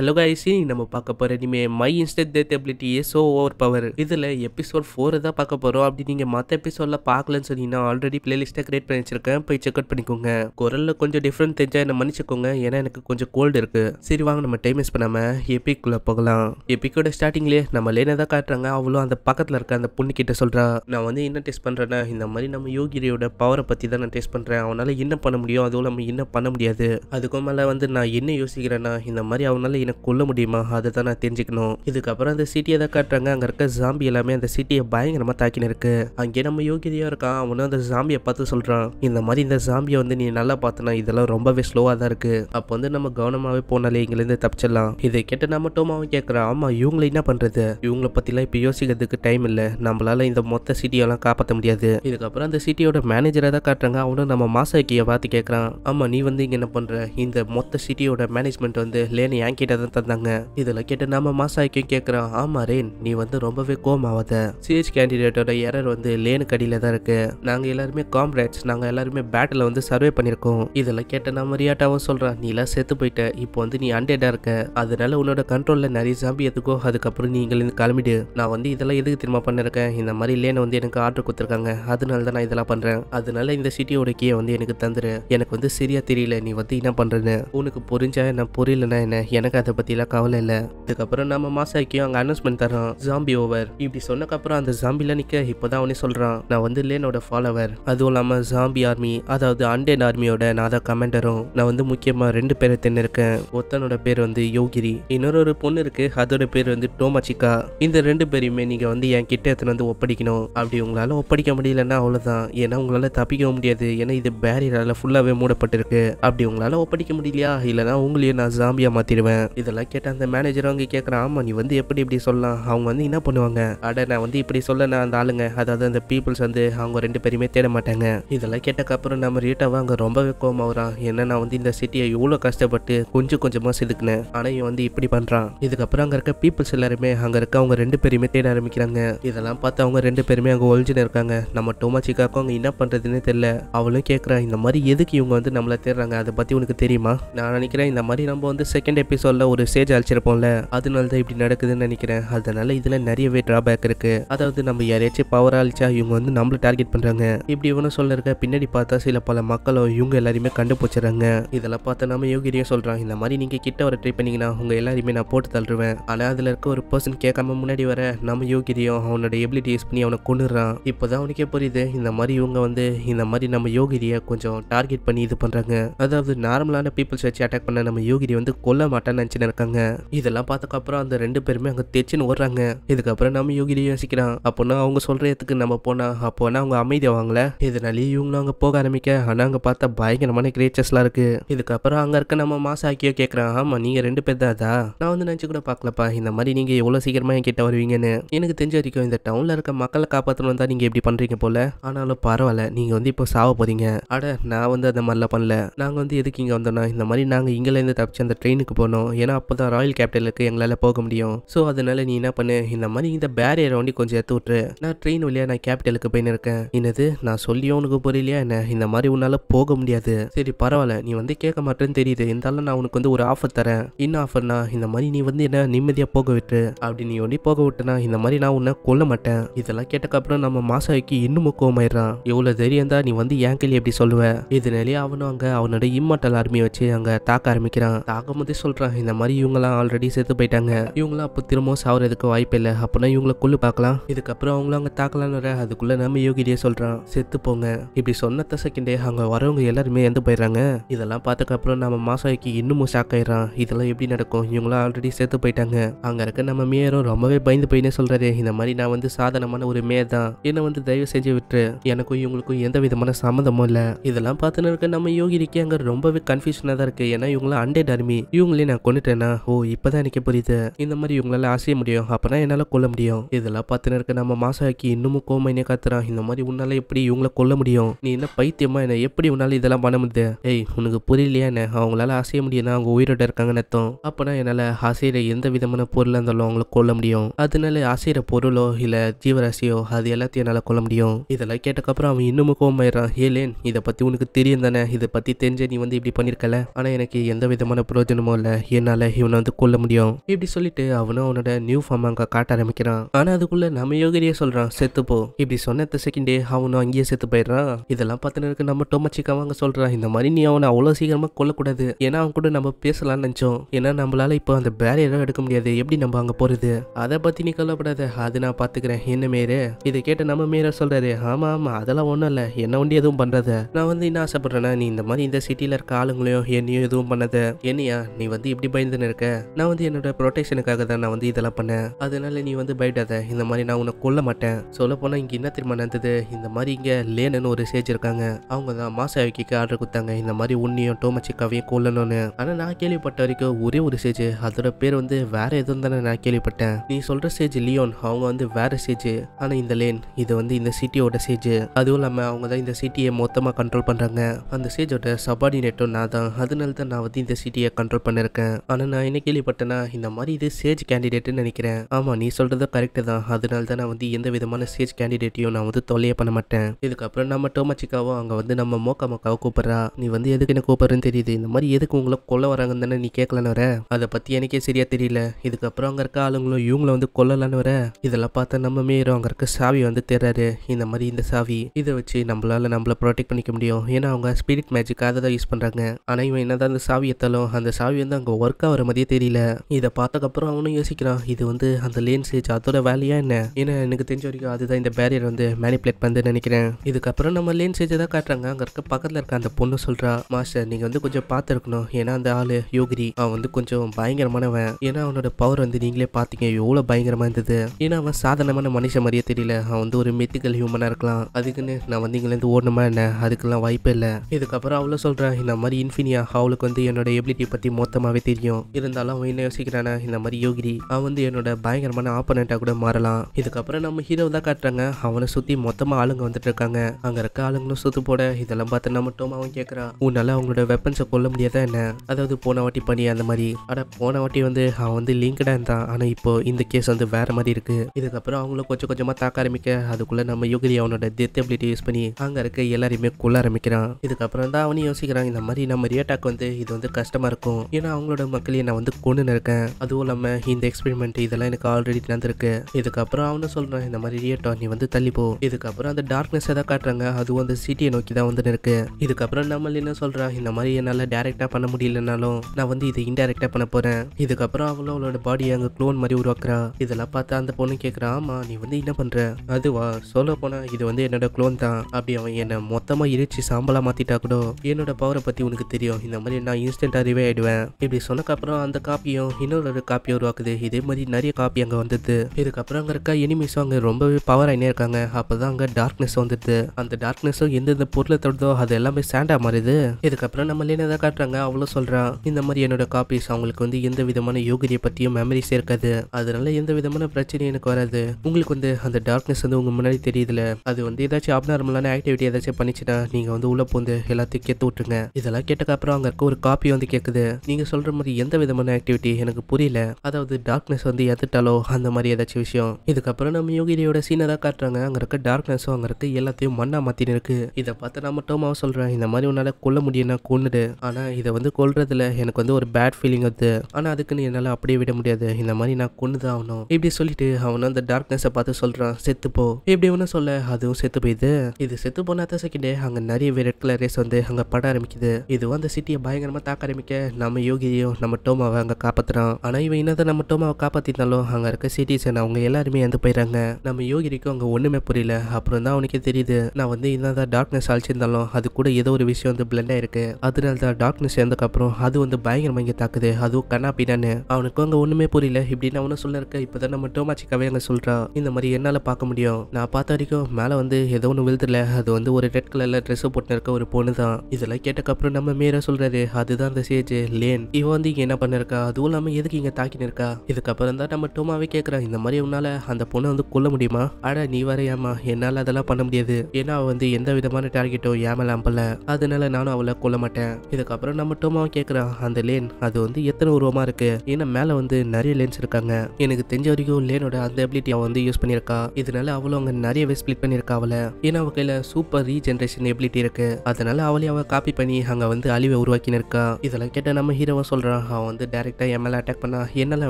hello guys நம்ம பார்க்க போகிற இனிமே my instant death ability is so over power இதில் எபிசோட் ஃபோர் தான் பார்க்க போகிறோம் அப்படி நீங்கள் மற்ற எபிசோடில் பார்க்கலன்னு சொன்னீங்கன்னா ஆல்ரெடி பிளேலிஸ்ட்டாக கிரியேட் பண்ணி வச்சிருக்கேன் போய் செக் அவுட் பண்ணிக்கோங்க குரலில் கொஞ்சம் டிஃப்ரெண்ட் தெரிஞ்சால் என்ன மன்னிச்சுக்கோங்க ஏன்னா எனக்கு கொஞ்சம் கோல்டு இருக்குது சரி வாங்க நம்ம டைம் வேஸ்ட் பண்ணாமல் எபிக்குள்ளே போகலாம் எபிக்கோட ஸ்டார்டிங்லேயே நம்ம லேனை தான் காட்டுறாங்க அவளும் அந்த பக்கத்தில் இருக்க அந்த பொண்ணு கிட்ட சொல்கிறா நான் வந்து என்ன டெஸ்ட் பண்ணுறேன்னா இந்த மாதிரி நம்ம யோகிரியோட பவரை பற்றி தான் நான் டெஸ்ட் பண்ணுறேன் அவனால் என்ன பண்ண முடியும் அதுவும் நம்ம என்ன பண்ண முடியாது அதுக்கு மேலே வந்து நான் என்ன யோசிக்கிறேன்னா இந்த மாதிரி அவனால் ஜாம்பினை கொல்ல முடியுமா அதை தான் நான் தெரிஞ்சுக்கணும் இதுக்கப்புறம் அந்த சிட்டியை தான் காட்டுறாங்க அங்கே இருக்க ஜாம்பி எல்லாமே அந்த சிட்டியை பயங்கரமாக தாக்கினு இருக்கு அங்கே நம்ம யோகியதையாக இருக்கான் அவனும் அந்த ஜாம்பியை பார்த்து சொல்கிறான் இந்த மாதிரி இந்த ஜாம்பியை வந்து நீ நல்லா பார்த்தனா இதெல்லாம் ரொம்பவே ஸ்லோவாக தான் இருக்குது அப்போ வந்து நம்ம கவனமாகவே போனாலே இங்கேருந்து தப்பிச்சிடலாம் இதை கேட்டு நம்ம டோமாவும் கேட்குறான் ஆமாம் இவங்களை என்ன பண்ணுறது இவங்களை பற்றிலாம் இப்போ யோசிக்கிறதுக்கு டைம் இல்லை நம்மளால இந்த மொத்த சிட்டியெல்லாம் காப்பாற்ற முடியாது இதுக்கப்புறம் அந்த சிட்டியோட மேனேஜரை தான் காட்டுறாங்க அவனும் நம்ம மாசாக்கியை பார்த்து கேட்குறான் ஆமாம் நீ வந்து இங்கே என்ன பண்ணுற இந்த மொத்த சிட்டியோட மேனேஜ்மெண்ட் வந்து லேனு என்கிட்ட தான் தந்தாங்க இதில் கேட்டு நாம மாசாய்க்கும் கேக்குறோம் ஆமா ரேன் நீ வந்து ரொம்பவே கோமாவாத சிஹெச் கேண்டிடேட்டோட எரர் வந்து லேனுக்கு அடியில் தான் இருக்கு நாங்கள் எல்லாருமே காம்ரேட்ஸ் நாங்கள் எல்லாருமே பேட்டில் வந்து சர்வே பண்ணியிருக்கோம் இதில் கேட்ட நம்ம ரியாட்டாவும் சொல்றான் நீ எல்லாம் செத்து போயிட்ட இப்போ வந்து நீ அண்டேடா இருக்க அதனால உன்னோட கண்ட்ரோலில் நிறைய சாம்பி எதுக்கோ அதுக்கப்புறம் நீங்கள் இருந்து கிளம்பிடு நான் வந்து இதெல்லாம் எதுக்கு திரும்ப பண்ணிருக்கேன் இந்த மாதிரி லேனை வந்து எனக்கு ஆர்டர் கொடுத்துருக்காங்க அதனால தான் நான் இதெல்லாம் பண்ணுறேன் அதனால இந்த சிட்டியோட கீயை வந்து எனக்கு தந்துரு எனக்கு வந்து சரியா தெரியல நீ வந்து என்ன பண்ணுறேன்னு உனக்கு புரிஞ்சா என்ன புரியலன்னா என்ன எனக்கு எனக்கு அதை பற்றிலாம் கவலை இல்லை அதுக்கப்புறம் நம்ம மாசாக்கியும் அங்கே அனௌன்ஸ்மெண்ட் தரோம் ஜாம்பி ஓவர் இப்படி சொன்னக்கப்புறம் அந்த ஜாம்பியில் நிற்க இப்பதான் அவனே சொல்கிறான் நான் வந்து லேனோட ஃபாலோவர் அதுவும் இல்லாமல் ஜாம்பி ஆர்மி அதாவது அண்டேன் ஆர்மியோட நான் தான் கமாண்டரும் நான் வந்து முக்கியமாக ரெண்டு பேரை தின்னிருக்கேன் ஒருத்தனோட பேர் வந்து யோகிரி இன்னொரு பொண்ணு இருக்கு அதோட பேர் வந்து டோமாச்சிக்கா இந்த ரெண்டு பேரையுமே நீங்கள் வந்து என் கிட்ட எத்தனை வந்து ஒப்படைக்கணும் அப்படி உங்களால் ஒப்படைக்க முடியலன்னா அவ்வளவுதான் ஏன்னா உங்களால் தப்பிக்கவும் முடியாது ஏன்னா இது பேரியரால் ஃபுல்லாகவே மூடப்பட்டிருக்கு அப்படி உங்களால் ஒப்படைக்க முடியலையா இல்லைன்னா உங்களையும் நான் ஜாம்பியா மாற்றிடுவேன் இதெல்லாம் கேட்ட அந்த மேனேஜர் அவங்க கேட்குறான் ஆமாம் நீ வந்து எப்படி இப்படி சொல்லலாம் அவங்க வந்து என்ன பண்ணுவாங்க அட நான் வந்து இப்படி சொல்ல நான் அந்த ஆளுங்க அதாவது அந்த பீப்புள்ஸ் வந்து அவங்க ரெண்டு பேருமே தேட மாட்டாங்க இதெல்லாம் கேட்டக்கப்புறம் நம்ம ரீட்டாவை அங்கே ரொம்பவே கோமாவறான் ஏன்னா நான் வந்து இந்த சிட்டியை இவ்வளோ கஷ்டப்பட்டு கொஞ்சம் கொஞ்சமாக செதுக்குனேன் ஆனால் இவன் வந்து இப்படி பண்ணுறான் இதுக்கப்புறம் அங்கே இருக்க பீப்புள்ஸ் எல்லாருமே அங்கே இருக்க அவங்க ரெண்டு பேருமே தேட ஆரம்பிக்கிறாங்க இதெல்லாம் பார்த்து அவங்க ரெண்டு பேருமே அங்கே ஒழிஞ்சுன்னு இருக்காங்க நம்ம டோமாச்சிக்காக்கும் அவங்க என்ன பண்ணுறதுன்னு தெரியல அவளும் கேட்குறான் இந்த மாதிரி எதுக்கு இவங்க வந்து நம்மளை தேடுறாங்க அதை பற்றி உனக்கு தெரியுமா நான் நினைக்கிறேன் இந்த மாதிரி நம்ம வந்து செகண்ட் எபிசோட் நாளில் ஒரு ஸ்டேஜ் அழைச்சிருப்போம்ல அதனால தான் இப்படி நடக்குதுன்னு நினைக்கிறேன் அதனால இதில் நிறையவே ட்ராபேக் இருக்குது அதாவது நம்ம யாரையாச்சும் பவர் அழிச்சா இவங்க வந்து நம்மள டார்கெட் பண்ணுறாங்க இப்படி இவனும் சொல்லிருக்க பின்னாடி பார்த்தா சில பல மக்களும் இவங்க எல்லாருமே கண்டுபிடிச்சிடுறாங்க இதெல்லாம் பார்த்தா நம்ம யோகிரியும் சொல்கிறான் இந்த மாதிரி நீங்கள் கிட்ட வர ட்ரை பண்ணீங்கன்னா உங்கள் எல்லாருமே நான் போட்டு தள்ளுவேன் ஆனால் அதில் இருக்க ஒரு பர்சன் கேட்காம முன்னாடி வர நம்ம யோகிரியும் அவனோட எபிலிட்டி யூஸ் பண்ணி அவனை கொண்டுடுறான் இப்போ தான் அவனுக்கே புரியுது இந்த மாதிரி இவங்க வந்து இந்த மாதிரி நம்ம யோகிரியை கொஞ்சம் டார்கெட் பண்ணி இது பண்ணுறாங்க அதாவது நார்மலான பீப்புள்ஸ் வச்சு அட்டாக் பண்ண நம்ம யோகிரி வந்து கொல்ல மாட்டான்னு நினச்சின்னு இருக்காங்க இதெல்லாம் பார்த்தக்கப்புறம் அந்த ரெண்டு பேருமே அங்கே தேய்ச்சின்னு ஓடுறாங்க இதுக்கப்புறம் நம்ம யோகினி யோசிக்கிறான் அப்போனா அவங்க சொல்கிறதுக்கு நம்ம போனால் அப்போனா அவங்க அமைதியாவாங்களே இதனாலேயே இவங்களும் அங்கே போக ஆரம்பிக்க ஆனால் அங்கே பார்த்தா பயங்கரமான கிரேச்சர்ஸ்லாம் இருக்குது இதுக்கப்புறம் அங்கே இருக்க நம்ம மாசாக்கியோ கேட்குறான் ஆமாம் நீங்கள் ரெண்டு பேர் தான் அதா நான் வந்து நினச்சி கூட பார்க்கலப்பா இந்த மாதிரி நீங்கள் எவ்வளோ சீக்கிரமாக என்கிட்ட வருவீங்கன்னு எனக்கு தெரிஞ்ச வரைக்கும் இந்த டவுனில் இருக்க மக்களை காப்பாற்றணும் தான் நீங்கள் எப்படி பண்ணுறீங்க போல ஆனாலும் பரவாயில்ல நீங்கள் வந்து இப்போ சாவ போகிறீங்க அட நான் வந்து அந்த மாதிரிலாம் பண்ணல நாங்கள் வந்து எதுக்கு இங்கே வந்தோம்னா இந்த மாதிரி நாங்கள் இங்கேருந்து தப்பிச்சு அந்த ட்ரெயினுக்கு போனோம் ஏன்னா அப்போ தான் ராயல் கேபிட்டலுக்கு எங்களால் போக முடியும் ஸோ அதனால நீ என்ன பண்ணு இந்த மாதிரி இந்த பேரியரை வண்டி கொஞ்சம் எடுத்து விட்டுரு நான் ட்ரெயின் வழியா நான் கேபிட்டலுக்கு போயின்னு இருக்கேன் என்னது நான் சொல்லியோ உனக்கு புரியலையா என்ன இந்த மாதிரி உன்னால் போக முடியாது சரி பரவாயில்ல நீ வந்து கேட்க மாட்டேன்னு தெரியுது இருந்தாலும் நான் உனக்கு வந்து ஒரு ஆஃபர் தரேன் என்ன ஆஃபர்னா இந்த மாதிரி நீ வந்து என்ன நிம்மதியாக போக விட்டு அப்படி நீ வண்டி போக விட்டுனா இந்த மாதிரி நான் உன்னை கொல்ல மாட்டேன் இதெல்லாம் கேட்டக்கப்புறம் நம்ம மாசாய்க்கு இன்னும் கோமாயிடுறான் எவ்வளோ தைரியம் தான் நீ வந்து என் கேள்வி எப்படி சொல்லுவேன் இதனாலே அவனும் அங்கே அவனோட இம்மாட்டல் ஆர்மியை வச்சு அங்கே தாக்க ஆரம்பிக்கிறான் தாக்கும் போதே சொல்கிறான் இந்த மாதிரி இவங்களாம் ஆல்ரெடி செத்து போயிட்டாங்க இவங்களாம் அப்போ திரும்பவும் சாவறதுக்கு வாய்ப்பு இல்லை அப்படின்னா இவங்கள கொள்ளு பார்க்கலாம் இதுக்கப்புறம் அவங்கள அங்கே தாக்கலான்னு வர அதுக்குள்ளே நம்ம யோகிடியே சொல்கிறான் செத்து போங்க இப்படி சொன்னத்த செகண்டே அங்கே வரவங்க எல்லாருமே இறந்து போயிடுறாங்க இதெல்லாம் பார்த்ததுக்கப்புறம் நம்ம மாசாய்க்கு இன்னமும் ஷாக் இதெல்லாம் எப்படி நடக்கும் இவங்களாம் ஆல்ரெடி செத்து போயிட்டாங்க அங்கே இருக்க நம்ம மேயரும் ரொம்பவே பயந்து போயினே சொல்கிறாரு இந்த மாதிரி நான் வந்து சாதனமான ஒரு மேயர் தான் என்னை வந்து தயவு செஞ்சு விட்டுரு எனக்கும் இவங்களுக்கும் எந்த விதமான சம்மந்தமும் இல்லை இதெல்லாம் பார்த்துன்னு இருக்க நம்ம யோகிடிக்கு அங்கே ரொம்பவே கன்ஃபியூஷனாக தான் இருக்குது ஏன்னா இவங்களாம் அண்டே டர்மி இவங்களே நான் கொண்டு கொண்டுட்டேன்னா ஓ இப்பதான் எனக்கு புரியுது இந்த மாதிரி இவங்களால ஆசைய முடியும் அப்பனா என்னால கொல்ல முடியும் இதெல்லாம் பார்த்துன்னு நம்ம மாசாக்கி இன்னமும் கோமைனே காத்துறான் இந்த மாதிரி உன்னால எப்படி இவங்களை கொல்ல முடியும் நீ என்ன பைத்தியமா என்ன எப்படி உன்னால இதெல்லாம் பண்ண முடியுது ஏய் உனக்கு புரியலையா என்ன அவங்களால அசைய முடியும்னா அவங்க உயிரோட இருக்காங்கன்னு அர்த்தம் அப்பனா என்னால அசையிற எந்த விதமான பொருளாக இருந்தாலும் அவங்கள கொல்ல முடியும் அதனால அசையிற பொருளோ இல்ல ஜீவராசியோ அது எல்லாத்தையும் என்னால கொல்ல முடியும் இதெல்லாம் கேட்டக்கப்புறம் அவன் இன்னமும் கோமாயிடுறான் ஏலேன் இதை பத்தி உனக்கு தெரியும் தானே இதை பத்தி தெரிஞ்ச நீ வந்து இப்படி பண்ணிருக்கல ஆனா எனக்கு எந்த விதமான பிரயோஜனமும் இல்லை என்ன என்னால் இவனை வந்து கொல்ல முடியும் இப்படி சொல்லிட்டு அவனும் அவனோட நியூ ஃபார்ம் அங்க காட்ட ஆரம்பிக்கிறான் ஆனா அதுக்குள்ள நம்ம யோகிரியே சொல்றான் செத்துப்போ இப்படி சொன்ன செகண்டே அவனும் அங்கேயே செத்து போயிடுறான் இதெல்லாம் பார்த்தனருக்கு நம்ம டொமச்சிக்காம அங்க சொல்றான் இந்த மாதிரி நீ அவனை அவ்வளவு சீக்கிரமா கொல்லக்கூடாது ஏன்னா அவன் கூட நம்ம பேசலாம்னு நினச்சோம் ஏன்னா நம்மளால இப்போ அந்த பேரியரும் எடுக்க முடியாது எப்படி நம்ம அங்க போறது அதை பத்தி நீ கொல்லப்படாத அது நான் பாத்துக்கிறேன் என்ன மேரே இதை கேட்ட நம்ம மேரே சொல்றாரு ஆமா ஆமா அதெல்லாம் ஒண்ணும் இல்ல என்ன ஒண்டி எதுவும் பண்றது நான் வந்து என்ன ஆசைப்படுறேன்னா நீ இந்த மாதிரி இந்த சிட்டில இருக்க ஆளுங்களையும் என்னையும் எதுவும் பண்ணாத என்னையா நீ வந்து இப்படி நீ பயந்துன்னு இருக்கேன் நான் வந்து என்னோட ப்ரொடெக்ஷனுக்காக தான் நான் வந்து இதெல்லாம் பண்ணேன் அதனால நீ வந்து பயிடாத இந்த மாதிரி நான் உன்னை கொல்ல மாட்டேன் சொல்ல போனா இங்கே என்ன திரும்ப நடந்தது இந்த மாதிரி இங்கே லேனன்னு ஒரு சேஜ் இருக்காங்க அவங்க தான் மாசாவிக்கு ஆர்டர் கொடுத்தாங்க இந்த மாதிரி உன்னையும் டோமச்சிக்காவையும் கொல்லணும்னு ஆனால் நான் கேள்விப்பட்ட வரைக்கும் ஒரே ஒரு சேஜ் அதோட பேர் வந்து வேற எதுவும் தானே நான் கேள்விப்பட்டேன் நீ சொல்கிற சேஜ் லியோன் அவங்க வந்து வேற சேஜ் ஆனால் இந்த லேன் இது வந்து இந்த சிட்டியோட சேஜ் அதுவும் இல்லாமல் அவங்க தான் இந்த சிட்டியை மொத்தமாக கண்ட்ரோல் பண்ணுறாங்க அந்த சேஜோட சபார்டினேட்டும் நான் தான் அதனால தான் நான் வந்து இந்த சிட்டியை கண்ட்ரோல் பண்ணியிருக்கேன் ஆனால் நான் என்ன கேள்விப்பட்டேன்னா இந்த மாதிரி இது சேஜ் கேண்டிடேட்னு நினைக்கிறேன் ஆமாம் நீ சொல்கிறது கரெக்டு தான் அதனால தான் நான் வந்து எந்த விதமான சேஜ் கேண்டிடேட்டையும் நான் வந்து தொல்லையே பண்ண மாட்டேன் இதுக்கப்புறம் நம்ம டோமச்சிக்காவோ அங்கே வந்து நம்ம மோக்கா மக்காவை கூப்பிட்றா நீ வந்து எதுக்கு என்ன கூப்பிடுறேன்னு தெரியுது இந்த மாதிரி எதுக்கு உங்களை கொல்ல வராங்கன்னு நீ கேட்கலான்னு வர அதை பற்றி எனக்கே சரியா தெரியல இதுக்கப்புறம் அங்கே இருக்க ஆளுங்களும் இவங்கள வந்து கொல்லலான்னு வர இதெல்லாம் பார்த்தா நம்ம மீறும் அங்கே இருக்க சாவி வந்து தெர்றாரு இந்த மாதிரி இந்த சாவி இதை வச்சு நம்மளால நம்மள ப்ரொடெக்ட் பண்ணிக்க முடியும் ஏன்னா அவங்க ஸ்பிரிட் மேஜிக் தான் யூஸ் பண்ணுறாங்க ஆனால் இவன் என்னதான் அந்த சாவி எத்தாலும் அந்த சாவி வந்து அங்கே ஒர்க் ஆகிற மாதிரியே தெரியல இதை பார்த்ததுக்கப்புறம் அவனும் யோசிக்கிறான் இது வந்து அந்த லேன் ஸ்டேஜ் அதோட வேலையா என்ன ஏன்னா எனக்கு தெரிஞ்ச வரைக்கும் அதுதான் இந்த பேரியர் வந்து மேனிப்புலேட் பண்ணு நினைக்கிறேன் இதுக்கப்புறம் நம்ம லேன் ஸ்டேஜை தான் காட்டுறாங்க அங்கே இருக்க பக்கத்தில் இருக்க அந்த பொண்ணு சொல்கிறா மாஸ்டர் நீங்கள் வந்து கொஞ்சம் பார்த்துருக்கணும் ஏன்னா அந்த ஆள் யோகிரி அவன் வந்து கொஞ்சம் பயங்கரமானவன் ஏன்னா அவனோட பவர் வந்து நீங்களே பார்த்தீங்க எவ்வளோ பயங்கரமாக இருந்தது ஏன்னா அவன் சாதாரணமான மனுஷன் மாதிரியே தெரியல அவன் வந்து ஒரு மெத்திக்கல் ஹியூமனாக இருக்கலாம் அதுக்குன்னு நான் வந்து இங்கேருந்து ஓடணுமா என்ன அதுக்கெல்லாம் வாய்ப்பே இல்லை இதுக்கப்புறம் அவ்வளோ சொல்கிறேன் இந்த மாதிரி இன்ஃபினியா அவளுக்கு வந்து என்னோட எபிலிட்டி பற்றி மொத்தமாகவே தெரியும் தெரியும் இருந்தாலும் அவன் என்ன யோசிக்கிறானா இந்த மாதிரி யோகிரி அவன் வந்து என்னோட பயங்கரமான ஆப்பனண்ட்டாக கூட மாறலாம் இதுக்கப்புறம் நம்ம ஹீரோ தான் காட்டுறாங்க அவனை சுற்றி மொத்தமாக ஆளுங்க வந்துட்டு இருக்காங்க அங்கே இருக்க ஆளுங்களும் சுத்து போட இதெல்லாம் பார்த்து நம்ம அவன் கேட்குறான் உன்னால அவங்களோட வெப்பன்ஸை கொல்ல முடியாதா என்ன அதாவது போன வாட்டி பண்ணி அந்த மாதிரி ஆனா போன வாட்டி வந்து அவன் வந்து லிங்கடா இருந்தான் ஆனால் இப்போ இந்த கேஸ் வந்து வேற மாதிரி இருக்கு இதுக்கப்புறம் அவங்கள கொஞ்சம் கொஞ்சமாக தாக்க ஆரம்பிக்க அதுக்குள்ள நம்ம யோகிரி அவனோட டெத் யூஸ் பண்ணி அங்கே இருக்க எல்லாரையுமே கொள்ள ஆரம்பிக்கிறான் இதுக்கப்புறம் தான் அவனையும் யோசிக்கிறான் இந்த மாதிரி நம்ம ரியேட்டாக்கு வந்து இது வந்து கஷ்டமா இருக்கும் ஏன்னா அவங்களோட அளவு மக்களே நான் வந்து கொண்டு இருக்கேன் அதுவும் இல்லாமல் இந்த எக்ஸ்பெரிமெண்ட் இதெல்லாம் எனக்கு ஆல்ரெடி நடந்திருக்கு இதுக்கப்புறம் அவனு சொல்கிறேன் இந்த மாதிரி ரியட்டோ நீ வந்து தள்ளிப்போ இதுக்கப்புறம் அந்த டார்க்னஸ் எதாவது காட்டுறாங்க அதுவும் அந்த சிட்டியை நோக்கி தான் வந்து இருக்கு இதுக்கப்புறம் நம்ம என்ன சொல்றான் இந்த மாதிரி என்னால் டேரெக்டாக பண்ண முடியலனாலும் நான் வந்து இதை இன்டெரக்டா பண்ண போகிறேன் இதுக்கப்புறம் அவளும் அவளோட பாடியை அங்கே க்ளோன் மாதிரி உருவாக்குறா இதெல்லாம் பார்த்தா அந்த பொண்ணு கேட்குறா ஆமா நீ வந்து என்ன பண்ணுற அதுவா சொல்ல போனா இது வந்து என்னோட க்ளோன் தான் அப்படி அவன் என்னை மொத்தமாக இடிச்சு சாம்பலாக மாற்றிட்டா கூட என்னோட பவரை பற்றி உனக்கு தெரியும் இந்த மாதிரி நான் இன்ஸ்டன்ட் அறிவே ஆகிடுவேன் இப்படி சொன்ன அதுக்கப்புறம் அந்த காப்பியும் இன்னொரு காப்பியும் உருவாக்குது இதே மாதிரி நிறைய காப்பி அங்கே வந்துடுது இதுக்கப்புறம் அங்கே இருக்க எனிமீஸும் அங்கே ரொம்பவே பவர் ஆகினே இருக்காங்க அப்போ தான் அங்கே டார்க்னஸ் வந்துடுது அந்த டார்க்னஸும் எந்தெந்த பொருளை தொடுதோ அது எல்லாமே சேண்டாக மாறுது இதுக்கப்புறம் நம்ம லீனா தான் காட்டுறாங்க அவ்வளோ சொல்கிறான் இந்த மாதிரி என்னோட காப்பீஸ் அவங்களுக்கு வந்து எந்த விதமான யோகியை பற்றியும் மெமரிஸ் இருக்காது அதனால எந்த விதமான பிரச்சனையும் எனக்கு வராது உங்களுக்கு வந்து அந்த டார்க்னஸ் வந்து உங்கள் முன்னாடி தெரியுதுல அது வந்து ஏதாச்சும் அப்நார்மலான ஆக்டிவிட்டி ஏதாச்சும் பண்ணிச்சுன்னா நீங்கள் வந்து உள்ளே போந்து எல்லாத்தையும் கேத்து விட்டுருங்க இதெல்லாம் கேட்டக்கப்புறம் அங்கே இருக்க ஒரு காப்பி வந்து கேட்குது நீங்கள் சொல்கிற மாதிரி அது எந்த விதமான ஆக்டிவிட்டி எனக்கு புரியல அதாவது டார்க்னஸ் வந்து எதிர்த்தாலோ அந்த மாதிரி ஏதாச்சும் விஷயம் இதுக்கப்புறம் நம்ம யோகிரியோட சீனராக காட்டுறாங்க அங்கே இருக்க டார்க்னஸும் அங்கே இருக்க எல்லாத்தையும் மண்ணா மாத்தின்னு இருக்கு இதை பார்த்து நான் மட்டும் அவன் சொல்றேன் இந்த மாதிரி உன்னால் கொல்ல முடியும்னா கொண்டுடு ஆனால் இதை வந்து கொல்றதுல எனக்கு வந்து ஒரு பேட் ஃபீலிங் வருது ஆனால் அதுக்குன்னு என்னால் அப்படியே விட முடியாது இந்த மாதிரி நான் கொண்டுதான் தான் ஆகணும் இப்படி சொல்லிட்டு அவனும் அந்த டார்க்னஸ் பார்த்து சொல்கிறான் செத்துப்போ இப்படி ஒன்று சொல்ல அதுவும் செத்து போயிது இது செத்து தான் செகண்டே அங்கே நிறைய ரெட் கலர் ரேஸ் வந்து அங்கே பட ஆரம்பிக்குது இதுவும் அந்த சிட்டியை பயங்கரமாக தாக்க ஆரம்பிக்க நம்ம யோகியும் நம்ம டோமாவை அங்கே காப்பாற்றுறான் ஆனால் இவன் தான் நம்ம டோமாவை காப்பாற்றினாலும் அங்கே இருக்க சிட்டிசன் அவங்க எல்லாருமே இறந்து போயிடறாங்க நம்ம யோகிரிக்கும் அங்கே ஒன்றுமே புரியல அப்புறம் தான் அவனுக்கே தெரியுது நான் வந்து என்னதான் டார்க்னஸ் அழிச்சிருந்தாலும் அது கூட ஏதோ ஒரு விஷயம் வந்து பிளண்ட் ஆயிருக்கு அதனால தான் டார்க்னஸ் சேர்ந்ததுக்கப்புறம் அது வந்து பயங்கரமாக இங்கே தாக்குது அதுவும் கண்ணா பின்னான்னு அவனுக்கும் அங்கே ஒன்றுமே புரியல இப்படின்னு அவனும் சொல்ல இருக்க இப்போ தான் நம்ம டோமாச்சிக்காவே அங்கே சொல்கிறான் இந்த மாதிரி என்னால் பார்க்க முடியும் நான் பார்த்த வரைக்கும் மேலே வந்து ஏதோ ஒன்று விழுதுல அது வந்து ஒரு ரெட் கலரில் ட்ரெஸ்ஸு போட்டுன்னு இருக்க ஒரு பொண்ணு தான் இதெல்லாம் கேட்டக்கப்புறம் நம்ம மேரே சொல்கிறாரு அதுதான் அந்த சேஜ் லேன் இவன் வந்து இங்கே என்ன பண்ணிருக்கா அதுவும் இல்லாமல் எதுக்கு இங்கே தாக்கி நிற்கா இதுக்கப்புறம் தான் நம்ம டோமாவே கேட்குறான் இந்த மாதிரி உன்னால் அந்த பொண்ணை வந்து கொல்ல முடியுமா அட நீ வரையாமா என்னால் அதெல்லாம் பண்ண முடியாது ஏன்னா அவள் வந்து எந்த விதமான டார்கெட்டோ ஏமல அம்பல அதனால நானும் அவளை கொல்ல மாட்டேன் இதுக்கப்புறம் நம்ம டோமாவை கேட்குறான் அந்த லேன் அது வந்து எத்தனை உருவமாக இருக்குது ஏன்னா மேலே வந்து நிறைய லேன்ஸ் இருக்காங்க எனக்கு தெரிஞ்ச வரைக்கும் லேனோட அந்த அபிலிட்டி அவள் வந்து யூஸ் பண்ணியிருக்கா இதனால அவளும் அங்கே நிறையவே ஸ்பிளிட் பண்ணியிருக்கா அவளை ஏன்னா அவள் கையில் சூப்பர் ரீஜென்ரேஷன் எபிலிட்டி இருக்கு அதனால அவளையும் அவள் காப்பி பண்ணி அங்கே வந்து அழிவை உருவாக்கினிருக்கா இதெல்லாம் கேட்டால் நம்ம ஹீரோவை சொல்கிறான் சொல்கிறான் அவன் வந்து டேரெக்டாக என் மேலே அட்டாக் பண்ணா என்னால்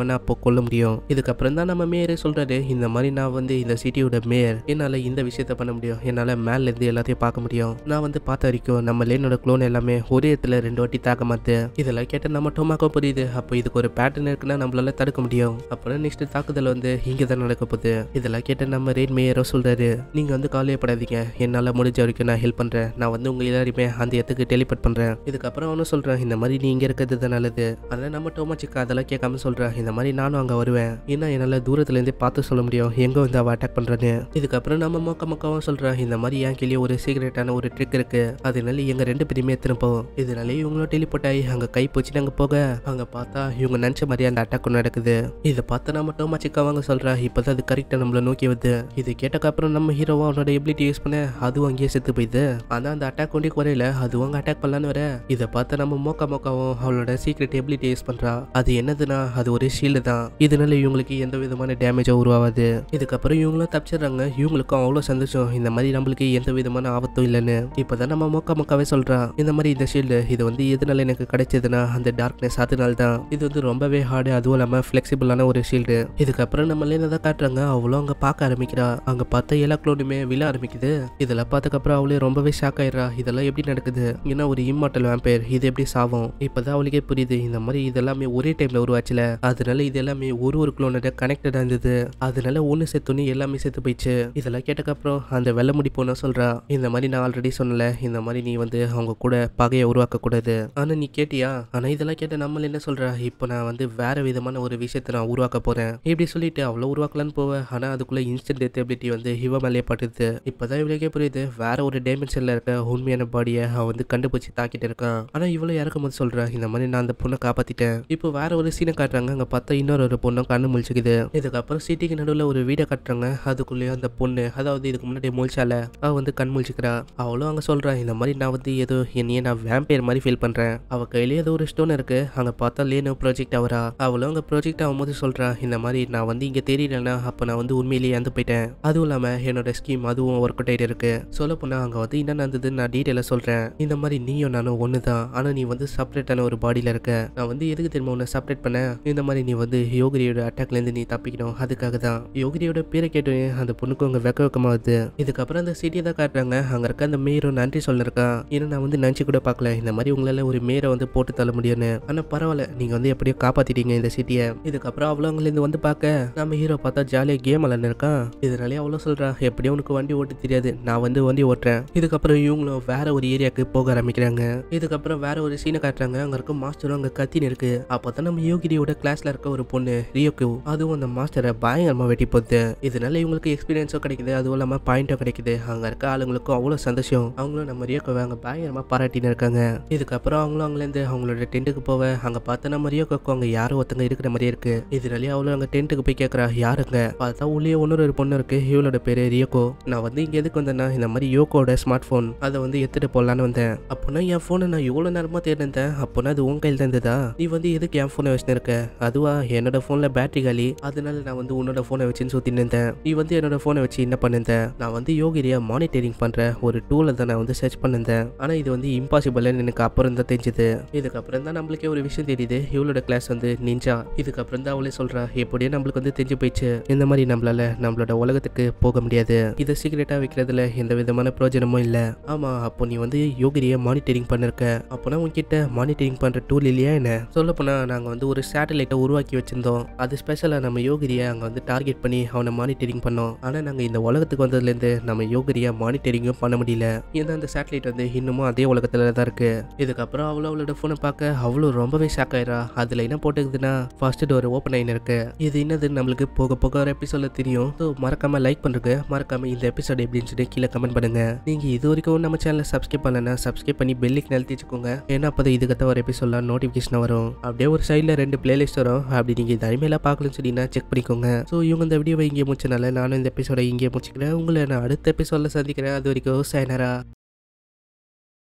வேணால் அப்போ கொல்ல முடியும் இதுக்கப்புறம் தான் நம்ம மேயரே சொல்கிறாரு இந்த மாதிரி நான் வந்து இந்த சிட்டியோட மேயர் என்னால் இந்த விஷயத்த பண்ண முடியும் என்னால் மேலேருந்து எல்லாத்தையும் பார்க்க முடியும் நான் வந்து பார்த்த வரைக்கும் நம்ம லேனோட க்ளோன் எல்லாமே ஒரே இடத்துல ரெண்டு வாட்டி தாக்க மாத்து இதெல்லாம் கேட்டால் நம்ம டொமாக்கோ புரியுது அப்போ இதுக்கு ஒரு பேட்டர்ன் இருக்குன்னா நம்மளால தடுக்க முடியும் அப்புறம் நெக்ஸ்ட் தாக்குதல் வந்து இங்கே தான் நடக்க போகுது இதெல்லாம் கேட்ட நம்ம ரெயின் மேயரோ சொல்கிறாரு நீங்கள் வந்து கவலையப்படாதீங்க என்னால் முடிஞ்ச வரைக்கும் நான் ஹெல்ப் பண்ணுறேன் நான் வந்து உங்கள் எல்லாருமே அந்த இடத்துக்கு டெலிபட் பண்ணுறேன் இதுக்கப்புறம் அவனும் சொல்கிறேன் இந்த மாதிரி நீ இங்கே இருக்கிறது தான் நல்லது அதனால நம்ம டோமாச்சிக்கா அதெல்லாம் கேட்காம சொல்கிறா இந்த மாதிரி நானும் அங்க வருவேன் ஏன்னா தூரத்துல இருந்தே பார்த்து சொல்ல முடியும் எங்க வந்து அவ அட்டாக் பண்றது இதுக்கப்புறம் நம்ம மொக்க மொக்கவும் சொல்கிறா இந்த மாதிரி என் கிளியே ஒரு சீக்கிரட்டான ஒரு ட்ரிக் இருக்கு அதனால எங்க ரெண்டு பேருமே திரும்பவும் இதனால இவங்களும் டெலிபோர்ட் ஆகி அங்க கை போச்சு நாங்கள் போக அங்க பார்த்தா இவங்க நினைச்ச மாதிரி அந்த அட்டாக் நடக்குது இதை பார்த்தா நம்ம டோமாச்சிக்கா வாங்க சொல்கிறா இப்பதான் அது கரெக்டா நம்மளை நோக்கி வருது இது கேட்டக்கப்புறம் நம்ம ஹீரோவா அவனோட எபிலிட்டி யூஸ் பண்ண அதுவும் அங்கேயே செத்து போயிடுது ஆனா அந்த அட்டாக் கொண்டே குறையில அதுவும் அங்க அட்டாக் பண்ணலான்னு வர இதை பார்த்தா நம்ம மோக்க மோக்காவும் அவளோட சீக்ரெட் டெபிலிட்டி யூஸ் பண்ணுறா அது என்னதுன்னா அது ஒரு ஷீல்டு தான் இதனால இவங்களுக்கு எந்த விதமான டேமேஜா உருவாகாது இதுக்கப்புறம் இவங்களும் தப்பிச்சிடுறாங்க இவங்களுக்கும் அவ்வளோ சந்தோஷம் இந்த மாதிரி நம்மளுக்கு எந்த விதமான ஆபத்தும் இல்லைன்னு இப்போதான் நம்ம மொக்க மொக்காவே சொல்கிறா இந்த மாதிரி இந்த ஷீல்டு இது வந்து எதனால எனக்கு கிடைச்சதுன்னா அந்த டார்க்னஸ் அதனால தான் இது வந்து ரொம்பவே ஹார்டு அதுவும் இல்லாமல் பிளெக்சிபிளான ஒரு ஷீல்டு இதுக்கப்புறம் நம்ம தான் காட்டுறாங்க அவளும் அங்கே பார்க்க ஆரம்பிக்கிறா அங்கே பார்த்தா எல்லா குளோனுமே விழ ஆரம்பிக்குது இதெல்லாம் பார்த்ததுக்கப்புறம் அவளே ரொம்பவே ஷாக் ஆயிடுறா இதெல்லாம் எப்படி நடக்குது ஏன்னா ஒரு இம்மாட்டல் வேம்பயர் இது எப்படி சாவும் இப்போதான் அவளுக்கே புரியுது இந்த மாதிரி இதெல்லாமே ஒரே டைமில் உருவாச்சுல அதனால இது எல்லாமே ஒரு ஒரு குளோனோட கனெக்டடாக இருந்தது அதனால ஒன்று சேர்த்துன்னு எல்லாமே சேர்த்து போயிடுச்சு இதெல்லாம் கேட்டக்கப்புறம் அந்த வெள்ள முடி போன சொல்கிறா இந்த மாதிரி நான் ஆல்ரெடி சொன்னல இந்த மாதிரி நீ வந்து அவங்க கூட பகையை உருவாக்கக்கூடாது ஆனால் நீ கேட்டியா ஆனால் இதெல்லாம் கேட்ட நம்மள என்ன சொல்கிறா இப்போ நான் வந்து வேற விதமான ஒரு விஷயத்தை நான் உருவாக்க போகிறேன் இப்படி சொல்லிட்டு அவ்வளோ உருவாக்கலான்னு போவேன் ஆனால் அதுக்குள்ளே இன்ஸ்டன்ட் டெத்தபிலிட்டி வந்து ஹிவ மேலே பட்டுது இப்போதான் இவளுக்கே புரியுது வேற ஒரு டைமென்ஷன்ல இருக்க உண்மையான பாடியை அவன் வந்து கண்டுபிடிச்சி தாக்கிட்டு இருக்கான் ஆனால் இவ்வளோ இறக்கும் போது சொல்கிறேன் இந்த மாதிரி நான் அந்த பொண்ணை பொண்ணை காப்பாத்திட்டேன் இப்போ வேற ஒரு சீனை காட்டுறாங்க அங்க பார்த்தா இன்னொரு ஒரு பொண்ணும் கண்ணு முழிச்சுக்குது இதுக்கப்புறம் சிட்டிக்கு நடுவில் ஒரு வீடை கட்டுறாங்க அதுக்குள்ளேயே அந்த பொண்ணு அதாவது இதுக்கு முன்னாடி முழிச்சால அவள் வந்து கண் முழிச்சுக்கிறா அவளும் அங்கே சொல்கிறா இந்த மாதிரி நான் வந்து ஏதோ என்னையே நான் வேம்பையர் மாதிரி ஃபீல் பண்ணுறேன் அவள் கையிலேயே ஏதோ ஒரு ஸ்டோன் இருக்குது அங்க பார்த்தா லேனோ ப்ராஜெக்ட் அவரா அவளும் அங்கே ப்ராஜெக்ட் ஆகும்போது சொல்றான் இந்த மாதிரி நான் வந்து இங்கே தெரியலன்னா அப்போ நான் வந்து உண்மையிலேயே இறந்து போயிட்டேன் அதுவும் இல்லாமல் என்னோட ஸ்கீம் அதுவும் ஒர்க் அவுட் ஆயிட்டு இருக்கு சொல்ல போனா அங்கே வந்து என்ன நடந்தது நான் டீட்டெயிலாக சொல்கிறேன் இந்த மாதிரி நீயும் நானும் ஒன்று தான் ஆனால் நீ வந்து செப்பரேட்டான ஒரு பாடியில் இருக்க நான் வந்து எதுக்கு தெரியுமா உன்னை சப்ரேட் பண்ணேன் இந்த மாதிரி நீ வந்து யோகிரியோட அட்டாக்லேருந்து நீ தப்பிக்கணும் அதுக்காக தான் யோகிரியோட பேரை கேட்டு அந்த பொண்ணுக்கு அவங்க வெக்க வெக்கமாகுது இதுக்கப்புறம் அந்த சிட்டியை தான் காட்டுறாங்க அங்கே இருக்க அந்த மேயரும் நன்றி சொல்லிருக்கான் ஏன்னா நான் வந்து நினச்சி கூட பார்க்கல இந்த மாதிரி உங்களால் ஒரு மேரை வந்து போட்டு தள்ள முடியும்னு ஆனால் பரவாயில்ல நீங்கள் வந்து எப்படியோ காப்பாற்றிட்டீங்க இந்த சிட்டியை இதுக்கப்புறம் அவ்வளோ அவங்களேருந்து வந்து பார்க்க நம்ம ஹீரோ பார்த்தா ஜாலியாக கேம் விளாண்டுருக்கான் இதனாலே அவ்வளோ சொல்கிறா எப்படியோ உனக்கு வண்டி ஓட்ட தெரியாது நான் வந்து வண்டி ஓட்டுறேன் இதுக்கப்புறம் இவங்களும் வேற ஒரு ஏரியாவுக்கு போக ஆரம்பிக்கிறாங்க இதுக்கப்புறம் வேற ஒரு சீனை காட்டுறாங்க அங்கே இருக்க மாஸ்டரும் அங்கே கத்தின்னு இருக்கு அப்பதான் நம்ம யோகிரியோட கிளாஸ்ல இருக்க ஒரு பொண்ணு ரியோக்கு அதுவும் அந்த மாஸ்டரை பயங்கரமா வெட்டி போகுது இதனால இவங்களுக்கு எக்ஸ்பீரியன்ஸும் கிடைக்குது அதுவும் இல்லாம பாயிண்டும் கிடைக்குது அங்க இருக்க ஆளுங்களுக்கும் அவ்வளவு சந்தோஷம் அவங்களும் நம்ம ரியோக்கு அங்க பயங்கரமா பாராட்டின்னு இருக்காங்க இதுக்கப்புறம் அவங்களும் இருந்து அவங்களோட டென்ட்டுக்கு போவ அங்க பார்த்தா நம்ம ரியோக்கோக்கு அங்க யாரும் ஒருத்தங்க இருக்கிற மாதிரியே இருக்கு இதனாலே அவளும் அங்க டென்ட்டுக்கு போய் கேட்கறா யாருங்க பார்த்தா உள்ளே ஒன்னொரு ஒரு பொண்ணு இருக்கு இவளோட பேரு ரியோகோ நான் வந்து இங்க எதுக்கு வந்தேன்னா இந்த மாதிரி யோகோட ஸ்மார்ட் போன் அதை வந்து எடுத்துட்டு போலான்னு வந்தேன் அப்போனா என் போனை நான் இவ்வளவு நேரமா தேர்ந்தேன் அப்போனா அது உன் கையில் தான் இருந்தது தான் நீ வந்து எதுக்கு என் ஃபோனை வச்சுன்னு இருக்க அதுவா என்னோட ஃபோனில் பேட்டரி காலி அதனால நான் வந்து உன்னோட ஃபோனை வச்சுன்னு சுற்றின்னு இருந்தேன் நீ வந்து என்னோட ஃபோனை வச்சு என்ன பண்ணிருந்தேன் நான் வந்து யோகிரியா மானிட்டரிங் பண்ணுற ஒரு டூலை தான் நான் வந்து சர்ச் பண்ணிருந்தேன் ஆனால் இது வந்து இம்பாசிபிள்னு எனக்கு அப்புறம் தான் தெரிஞ்சுது இதுக்கப்புறம் தான் நம்மளுக்கே ஒரு விஷயம் தெரியுது இவளோட கிளாஸ் வந்து நிஞ்சா இதுக்கப்புறம் தான் அவளே சொல்கிறா எப்படியும் நம்மளுக்கு வந்து தெரிஞ்சு போயிடுச்சு இந்த மாதிரி நம்மளால நம்மளோட உலகத்துக்கு போக முடியாது இதை சீக்கிரட்டாக வைக்கிறதுல எந்த விதமான பிரயோஜனமும் இல்லை ஆமா அப்போ நீ வந்து யோகிரியை மானிட்டரிங் பண்ணிருக்க அப்போனா உன்கிட்ட மானிட்டரிங் பண்ணுற டூல் இல்லையா ஏன்னு சொல்லப்போனால் நாங்கள் வந்து ஒரு சேட்டலைட்டை உருவாக்கி வச்சுருந்தோம் அது ஸ்பெஷலாக நம்ம யோகிரியை அங்கே வந்து டார்கெட் பண்ணி அவனை மானிட்டரிங் பண்ணோம் ஆனால் நாங்கள் இந்த உலகத்துக்கு வந்ததுலேருந்து நம்ம யோகிரியை மானிட்டரிங்கும் பண்ண முடியல ஏன்னா அந்த சேட்டலைட் வந்து இன்னமும் அதே உலகத்தில் தான் இருக்குது இதுக்கப்புறம் அவ்வளோ அவளோட ஃபோனை பார்க்க அவ்வளோ ரொம்பவே ஷாக் ஆயிரா அதில் என்ன போட்டுக்குதுன்னா ஃபர்ஸ்ட் டோர் ஓப்பன் ஆகி இருக்கு இது என்னது நம்மளுக்கு போக போக ஒரு எபிசோட தெரியும் ஸோ மறக்காமல் லைக் பண்ணுறதுக்கு மறக்காமல் இந்த எபிசோடு எப்படின்னு சொல்லிட்டு கீழே கமெண்ட் பண்ணுங்கள் நீங்கள் இது வரைக்கும் நம்ம சேனலை சப்ஸ்கிரைப் பண்ணலைன்னா சப்ஸ்கிரைப் பண்ணி பெல்லுக்கு நிறுத்தி வச்சுக்கோங்க ஏன்னா அப்போ இதுக்கத்த ஒரு எபிசோட நோட்டிஃபிகேஷன் ஆர்டிஸ்ட்னு வரும் அப்படியே ஒரு சைடில் ரெண்டு பிளேலிஸ்ட் வரும் அப்படி நீங்கள் தனிமையிலாம் பார்க்கலன்னு சொல்லி செக் பண்ணிக்கோங்க ஸோ இவங்க இந்த வீடியோவை இங்கே முடிச்சனால நானும் இந்த எபிசோட இங்கே முடிச்சுக்கிறேன் உங்களை நான் அடுத்த எபிசோடில் சந்திக்கிறேன் அது வரைக்கும் சைனரா